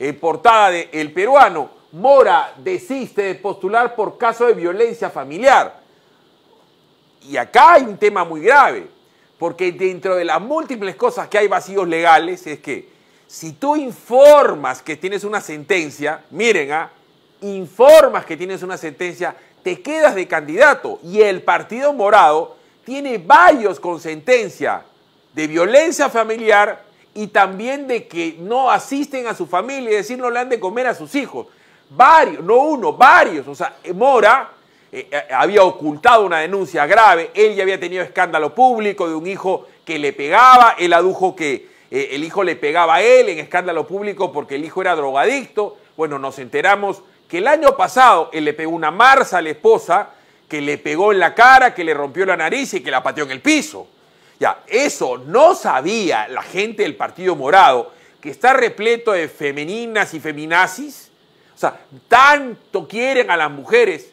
en portada de El Peruano, Mora desiste de postular por caso de violencia familiar. Y acá hay un tema muy grave, porque dentro de las múltiples cosas que hay vacíos legales es que si tú informas que tienes una sentencia, miren, ¿ah? informas que tienes una sentencia, te quedas de candidato y el Partido Morado tiene varios con sentencia de violencia familiar y también de que no asisten a su familia, y decir, no le han de comer a sus hijos. Varios, no uno, varios. O sea, eh, Mora eh, eh, había ocultado una denuncia grave, él ya había tenido escándalo público de un hijo que le pegaba, él adujo que el hijo le pegaba a él en escándalo público porque el hijo era drogadicto. Bueno, nos enteramos que el año pasado él le pegó una marza a la esposa, que le pegó en la cara, que le rompió la nariz y que la pateó en el piso. Ya, eso no sabía la gente del Partido Morado, que está repleto de femeninas y feminazis. O sea, tanto quieren a las mujeres.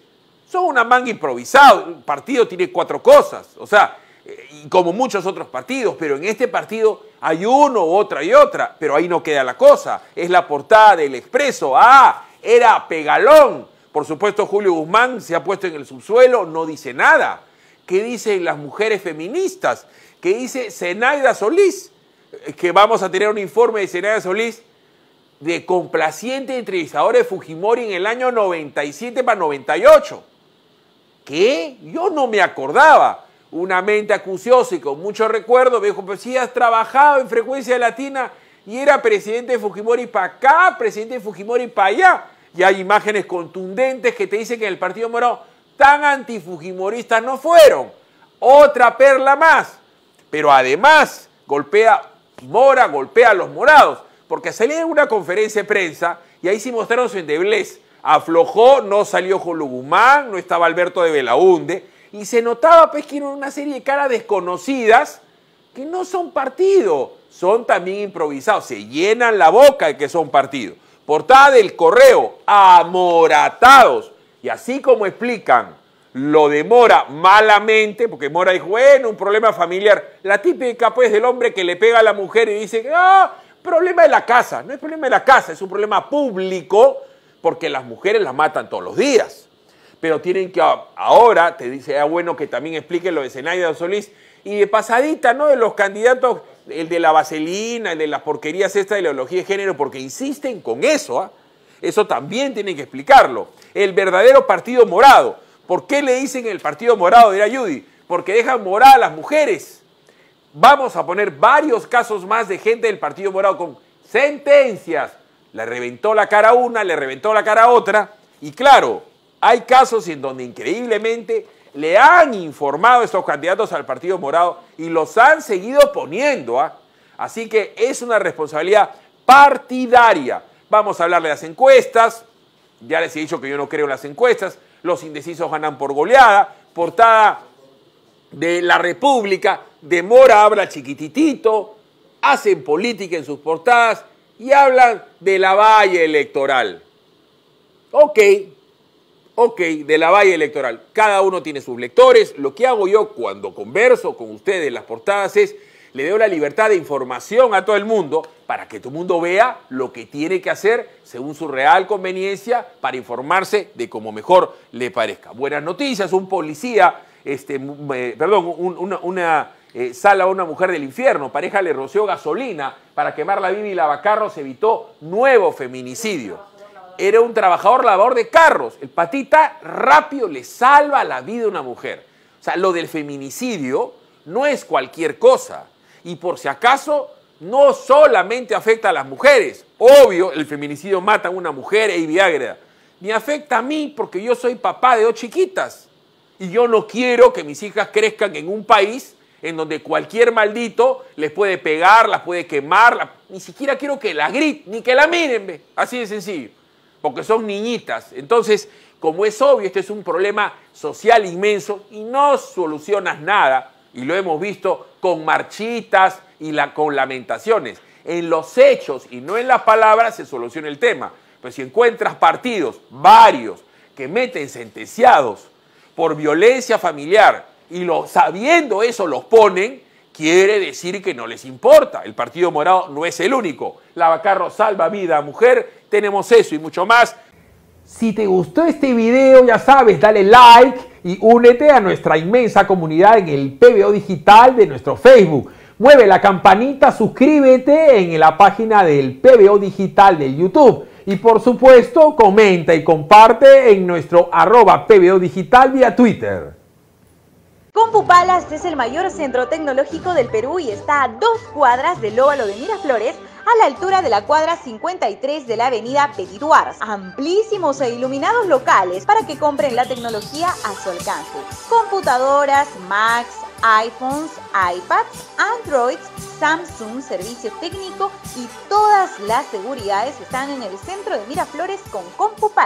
Son una manga improvisada, Un partido tiene cuatro cosas. O sea, eh, como muchos otros partidos, pero en este partido hay uno, otra y otra, pero ahí no queda la cosa. Es la portada del Expreso. Ah, era Pegalón. Por supuesto, Julio Guzmán se ha puesto en el subsuelo, no dice nada. ¿Qué dicen las mujeres feministas? que dice Zenaida Solís, eh, que vamos a tener un informe de Zenaida Solís de complaciente entrevistador de Fujimori en el año 97 para 98. ¿Qué? Yo no me acordaba. Una mente acuciosa y con mucho recuerdo, me dijo, pues si has trabajado en Frecuencia Latina y era presidente de Fujimori para acá, presidente de Fujimori para allá. Y hay imágenes contundentes que te dicen que en el Partido Morado tan antifujimoristas no fueron. Otra perla más pero además golpea Mora, golpea a los morados, porque salía en una conferencia de prensa y ahí sí mostraron su endeblez. Aflojó, no salió Guzmán, no estaba Alberto de Belaunde, y se notaba pues que una serie de caras desconocidas que no son partido, son también improvisados, se llenan la boca de que son partido. Portada del correo, amoratados. Y así como explican lo demora malamente, porque Mora dijo, bueno, un problema familiar. La típica, pues, del hombre que le pega a la mujer y dice, ah, problema de la casa. No es problema de la casa, es un problema público, porque las mujeres las matan todos los días. Pero tienen que, ah, ahora, te dice, ah, bueno, que también expliquen lo de Zenaida Solís. Y de pasadita, ¿no? De los candidatos, el de la vaselina, el de las porquerías esta de la ideología de género, porque insisten con eso, ¿ah? Eso también tienen que explicarlo. El verdadero partido morado ¿Por qué le dicen el Partido Morado? Dirá Judy. Porque dejan morada a las mujeres. Vamos a poner varios casos más de gente del Partido Morado con sentencias. Le reventó la cara una, le reventó la cara a otra. Y claro, hay casos en donde increíblemente le han informado estos candidatos al Partido Morado y los han seguido poniendo. ¿ah? Así que es una responsabilidad partidaria. Vamos a hablar de las encuestas. Ya les he dicho que yo no creo en las encuestas los indecisos ganan por goleada, portada de La República, de Mora habla chiquititito, hacen política en sus portadas y hablan de la valla electoral. Ok, ok, de la valla electoral. Cada uno tiene sus lectores. Lo que hago yo cuando converso con ustedes en las portadas es le dio la libertad de información a todo el mundo para que todo el mundo vea lo que tiene que hacer según su real conveniencia para informarse de como mejor le parezca. Buenas noticias, un policía, este, eh, perdón, una, eh, sala a una mujer del infierno, pareja le roció gasolina para quemar la Biblia y carros evitó nuevo feminicidio. Era un trabajador lavador de carros. El patita rápido le salva la vida a una mujer. O sea, lo del feminicidio no es cualquier cosa. Y por si acaso, no solamente afecta a las mujeres. Obvio, el feminicidio mata a una mujer e Viagra. Ni afecta a mí porque yo soy papá de dos chiquitas. Y yo no quiero que mis hijas crezcan en un país en donde cualquier maldito les puede pegar, las puede quemar. Ni siquiera quiero que la griten, ni que la miren. Así de sencillo. Porque son niñitas. Entonces, como es obvio, este es un problema social inmenso y no solucionas nada y lo hemos visto con marchitas y con lamentaciones. En los hechos y no en las palabras se soluciona el tema. Pero pues si encuentras partidos, varios, que meten sentenciados por violencia familiar y lo, sabiendo eso los ponen, quiere decir que no les importa. El Partido Morado no es el único. La Vacarro salva vida a mujer. Tenemos eso y mucho más si te gustó este video, ya sabes, dale like y únete a nuestra inmensa comunidad en el PBO digital de nuestro Facebook. Mueve la campanita, suscríbete en la página del PBO digital de YouTube. Y por supuesto, comenta y comparte en nuestro arroba PBO digital vía Twitter. Compupalas este es el mayor centro tecnológico del Perú y está a dos cuadras del óvalo de Miraflores a la altura de la cuadra 53 de la avenida Petituars, Amplísimos e iluminados locales para que compren la tecnología a su alcance. Computadoras, Macs, iPhones, iPads, Androids, Samsung, servicio técnico y todas las seguridades están en el centro de Miraflores con CompuPal.